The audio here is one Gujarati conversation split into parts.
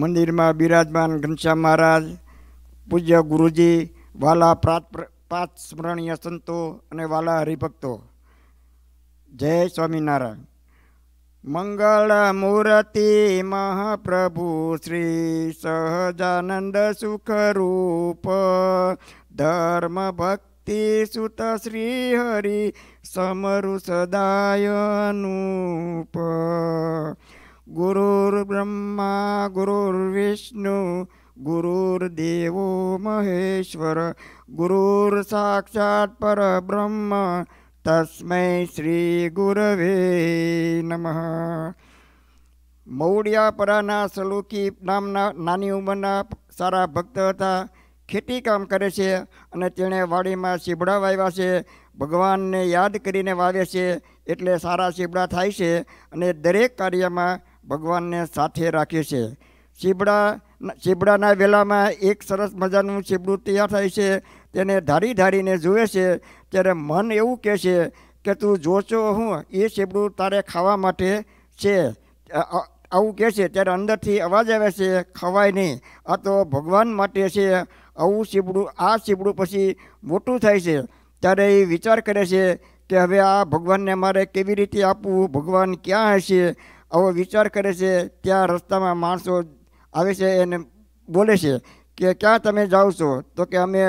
મંદિરમાં બિરાજમાન ઘનશ્યામ મહારાજ પૂજ્ય ગુરુજી વાલા પ્રાત પાંચ સ્મરણીય સંતો અને વાલા હરિભક્તો જય સ્વામિનારાયણ મંગળ મૂર્તિ મહાપ્રભુ શ્રી સહજાનંદ સુખરૂપ ધર્મ ભક્તિ સુત શ્રી હરિ સમરુ સદાયનુપ ગુરુ ગુરુર્બ્રહ્મા ગુરુર્વિષ્ણુ ગુરુર્દેવો મહેશ્વર ગુરુર સાક્ષાત પરબ્રહ્મ તસ્મૈ શ્રી ગુરવે નમઃ મૌડિયાપરાના સલુકી નામના નાની ઉંમરના સારા ભક્ત હતા ખેતી કામ કરે છે અને તેણે વાડીમાં સીબડા વાવ્યા છે ભગવાનને યાદ કરીને વાવે છે એટલે સારા સીબડા થાય છે અને દરેક કાર્યમાં ભગવાનને સાથે રાખીએ છે ચીબડા ચીબડાના વેલામાં એક સરસ મજાનું ચીબડું તૈયાર થાય છે તેને ધારી ધારીને જુએ છે ત્યારે મન એવું કહે છે કે તું જોચો હું એ ચીબડું તારે ખાવા માટે છે આવું કહે છે ત્યારે અંદરથી અવાજ આવે છે ખવાય નહીં આ તો ભગવાન માટે છે આવું ચીબડું આ ચીબડું પછી મોટું થાય છે ત્યારે એ વિચાર કરે છે કે હવે આ ભગવાનને મારે કેવી રીતે આપવું ભગવાન ક્યાં હશે આવો વિચાર કરે છે ત્યાં રસ્તામાં માણસો આવે છે એને બોલે છે કે ક્યાં તમે જાઓ છો તો કે અમે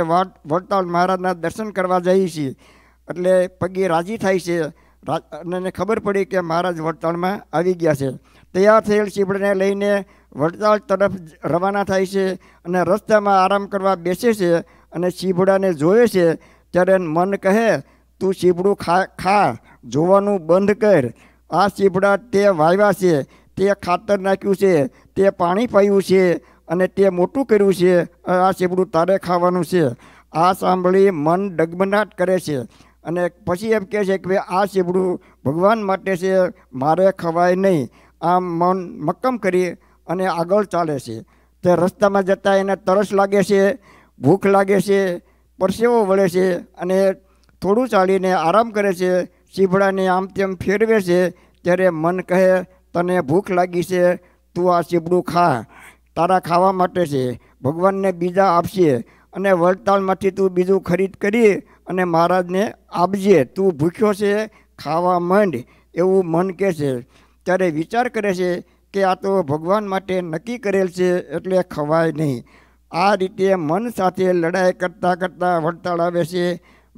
વડતાલ મહારાજના દર્શન કરવા જઈએ છીએ એટલે પગી રાજી થાય છે અને ખબર પડી કે મહારાજ વડતાળમાં આવી ગયા છે તૈયાર થયેલ ચીપડીને લઈને વડતાળ તરફ રવાના થાય છે અને રસ્તામાં આરામ કરવા બેસે છે અને ચીપડાને જોવે છે ત્યારે મન કહે તું ચીપડું ખા ખા જોવાનું બંધ કર આ ચીભડા તે વાવ્યા છે તે ખાતર નાખ્યું છે તે પાણી પાયું છે અને તે મોટું કર્યું છે આ ચીબડું તારે ખાવાનું છે આ સાંભળી મન ડગમનાટ કરે છે અને પછી એમ કહે છે કે ભાઈ આ ચીબડું ભગવાન માટે છે મારે ખવાય નહીં આમ મન મક્કમ કરી અને આગળ ચાલે છે તે રસ્તામાં જતાં એને તરસ લાગે છે ભૂખ લાગે છે પરસેવો વળે છે અને થોડું ચાલીને આરામ કરે છે ચીબડાને આમ તેમ ફેરવે છે ત્યારે મન કહે તને ભૂખ લાગી છે તું આ ચીબડું ખા તારા ખાવા માટે છે ભગવાનને બીજા આપશે અને વડતાલમાંથી તું બીજું ખરીદ કરી અને મહારાજને આપજે તું ભૂખ્યો છે ખાવા માંડ એવું મન કહે છે ત્યારે વિચાર કરે છે કે આ તો ભગવાન માટે નક્કી કરેલ છે એટલે ખવાય નહીં આ રીતે મન સાથે લડાઈ કરતાં કરતાં વડતાળ આવે છે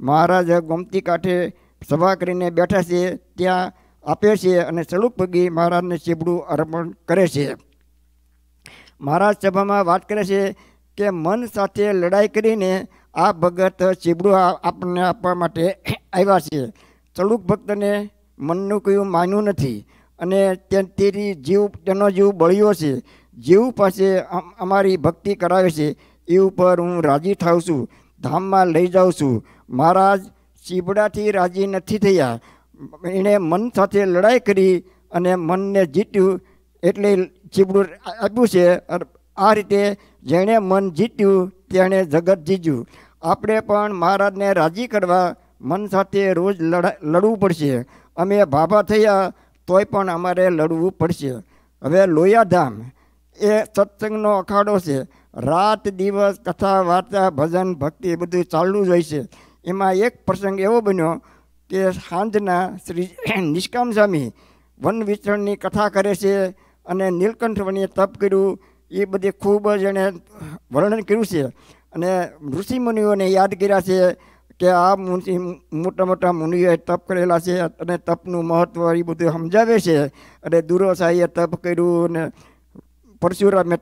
મહારાજ ગોમતી કાંઠે સભા કરીને બેઠા છે ત્યાં આપે છે અને સલુક પગી મહારાજને ચીબડું અર્પણ કરે છે મહારાજ સભામાં વાત કરે છે કે મન સાથે લડાઈ કરીને આ ભગત ચીબડું આપણને આપવા માટે આવ્યા છે ચલુક ભક્તને મનનું કયું માન્યું નથી અને તેની જીવ તેનો જીવ બળ્યો છે જીવ પાસે અમારી ભક્તિ કરાવે છે એ ઉપર હું રાજી થાઉં છું ધામમાં લઈ જાઉં છું મહારાજ ચીબડાથી રાજી નથી થયા એણે મન સાથે લડાઈ કરી અને મનને જીત્યું એટલે ચીબડું આપ્યું છે આ રીતે જેણે મન જીત્યું તેણે જગત જીત્યું આપણે પણ મહારાજને રાજી કરવા મન સાથે રોજ લડવું પડશે અમે ભાભા થયા તોય પણ અમારે લડવું પડશે હવે લોયાધામ એ સત્સંગનો અખાડો છે રાત દિવસ કથા વાર્તા ભજન ભક્તિ બધું ચાલુ જ હોય છે એમાં એક પ્રસંગ એવો બન્યો કે સાંજના શ્રી નિષ્કામ સ્વામી વન વિચરણની કથા કરે છે અને નીલકંઠવણીએ તપ કર્યું એ બધી ખૂબ જ એણે વર્ણન કર્યું છે અને ઋષિમુનિઓને યાદ કર્યા છે કે આ મુનિ મોટા મોટા મુનિઓએ તપ કરેલા છે અને તપનું મહત્ત્વ એ બધું સમજાવે છે અને દુરોસાઈએ તપ કર્યું ને પરશુરામે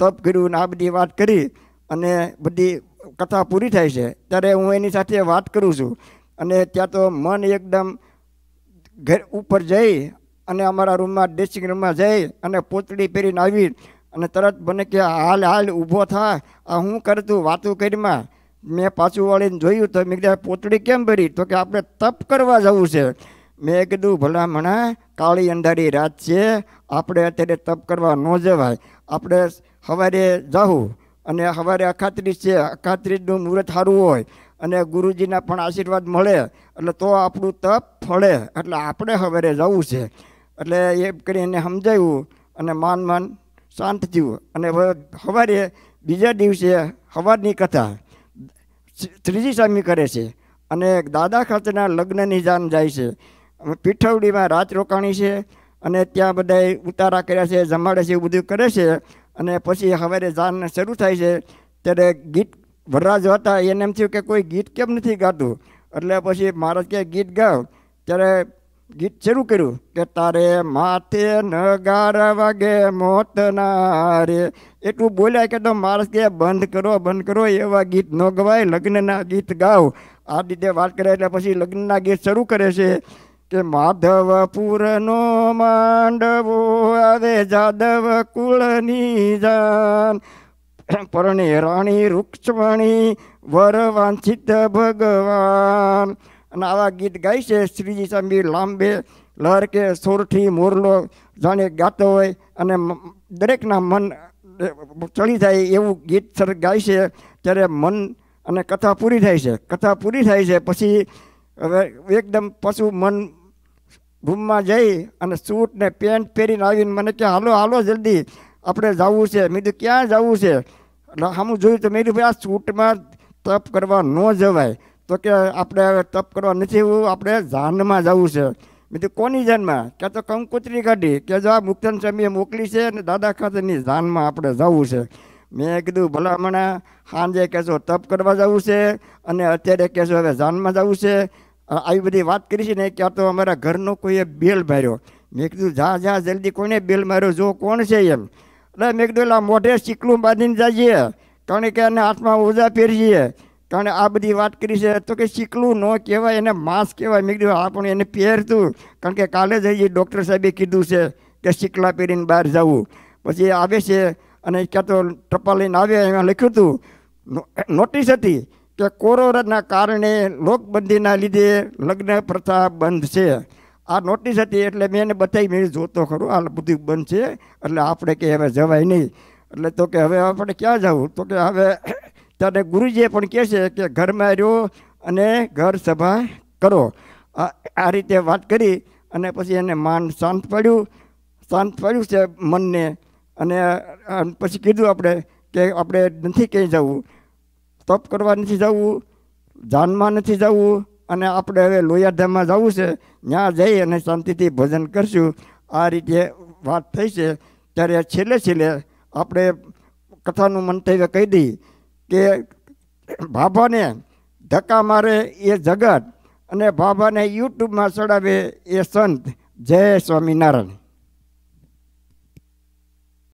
તપ કર્યું અને આ બધી વાત કરી અને બધી કથા પૂરી થાય છે ત્યારે હું એની સાથે વાત કરું છું અને ત્યાં તો મન એકદમ ઘર ઉપર જઈ અને અમારા રૂમમાં ડ્રેસિંગ રૂમમાં જઈ અને પોતળી પહેરીને આવી અને તરત મને કે હાલ હાલ ઊભો થાય આ હું કરતું વાતું કરીમાં મેં પાછું વળીને જોયું તો મેં કીધું પોતળી કેમ ભરી તો કે આપણે તપ કરવા જવું છે મેં કીધું ભલામણા કાળી અંધારી રાત છે આપણે અત્યારે તપ કરવા ન જવાય આપણે સવારે જાવું અને સવારે અખાત્રીજ છે અખાત્રીજનું મુહૂર્ત સારું હોય અને ગુરુજીના પણ આશીર્વાદ મળે એટલે તો આપણું તપ ફળે એટલે આપણે સવારે જવું છે એટલે એમ કરીને સમજાવ્યું અને માન માન શાંત થયું અને સવારે બીજા દિવસે સવારની કથા ત્રીજી સ્વામી કરે છે અને દાદા ખાતેના લગ્નની જાન જાય છે પીઠવડીમાં રાત રોકાણી છે અને ત્યાં બધાએ ઉતારા કર્યા છે જમાડે છે એવું બધું કરે છે અને પછી હવે જાનને શરૂ થાય છે ત્યારે ગીત વરરાજ હતા એને એમ થયું કે કોઈ ગીત કેમ નથી ગાતું એટલે પછી મહારાજ કે ગીત ગાવ ત્યારે ગીત શરૂ કર્યું કે તારે માથે નગાર વાગે મોતના રે એટલું બોલ્યા કે તો માણસ કે બંધ કરો બંધ કરો એવા ગીત ન ગવાય લગ્નના ગીત ગાવ આ રીતે વાત કરે એટલે પછી લગ્નના ગીત શરૂ કરે છે કે માધવપુરનો માંડવો આવે જાદવ કુળની જાન પરણે રાણી રૂક્ષ્મણી વર વાંછિત ભગવાન અને આવા ગીત ગાય છે શ્રીજી સાંભી લાંબે લહેરકે સોરઠી મોરલો જાણે ગાતો હોય અને દરેકના મન ચડી જાય એવું ગીત સર ગાય છે ત્યારે મન અને કથા પૂરી થાય છે કથા પૂરી થાય છે પછી હવે એકદમ પશુ મન રૂમમાં જઈ અને સૂટ ને પેન્ટ પહેરીને આવીને મને કહે હાલો હાલો જલ્દી આપણે જવું છે મેં કીધું ક્યાં જવું છે એટલે સામું જોયું તો મેં કીધું ભાઈ આ સૂટમાં તપ કરવા ન જવાય તો કે આપણે તપ કરવા નથી એવું આપણે જાનમાં જવું છે મેં કીધું કોની જાનમાં ક્યાં તો કંકુતરી કાઢી કે જો આ મુક્તન સ્વામીએ મોકલી છે અને દાદા ખાતેની જાનમાં આપણે જવું છે મેં કીધું ભલામણા સાંજે કહેશો તપ કરવા જવું છે અને અત્યારે કહેશો હવે જાનમાં જવું છે આવી બધી વાત કરી છે ને ક્યાં તો અમારા ઘરનો કોઈએ બેલ માર્યો મેં કીધું જા જા જલ્દી કોને બેલ માર્યો જો કોણ છે એમ એટલે મેં કીધું એટલે મોઢે ચીકલું બાંધીને જઈએ કારણ કે એને હાથમાં ઓજા પહેરીએ કારણ આ બધી વાત કરી છે તો કે ચીકલું ન કહેવાય એને માસ કહેવાય મેં કીધું આ પણ એને પહેરતું કારણ કે કાલે જઈએ ડૉક્ટર સાહેબે કીધું છે કે ચીકલા પહેરીને બહાર જવું પછી આવે છે અને ક્યાં તો ટપાલ લઈને આવે એમાં લખ્યું હતું નોટિસ હતી કે કોરોનાના કારણે લોકબંધીના લીધે લગ્ન પ્રથા બંધ છે આ નોટિસ હતી એટલે મેં એને બતાવી મેં જોતો ખરું આ બધું બંધ છે એટલે આપણે કે હવે જવાય નહીં એટલે તો કે હવે આપણે ક્યાં જવું તો કે હવે ત્યારે ગુરુજીએ પણ કહે છે કે ઘરમાં રહ્યો અને ઘર સભા કરો આ રીતે વાત કરી અને પછી એને માન શાંત પડ્યું શાંત પડ્યું છે મનને અને પછી કીધું આપણે કે આપણે નથી ક્યાંય જવું તપ કરવા નથી જવું જાનમાં નથી જવું અને આપણે હવે લોયાધામમાં જવું છે ત્યાં જઈ અને શાંતિથી ભોજન કરશું આ રીતે વાત થઈ છે ત્યારે છેલ્લે છેલ્લે આપણે કથાનું મંતવ્ય કહી દઈએ કે બાબાને ધક્કા મારે એ જગત અને બાબાને યુટ્યુબમાં ચડાવે એ સંત જય સ્વામિનારાયણ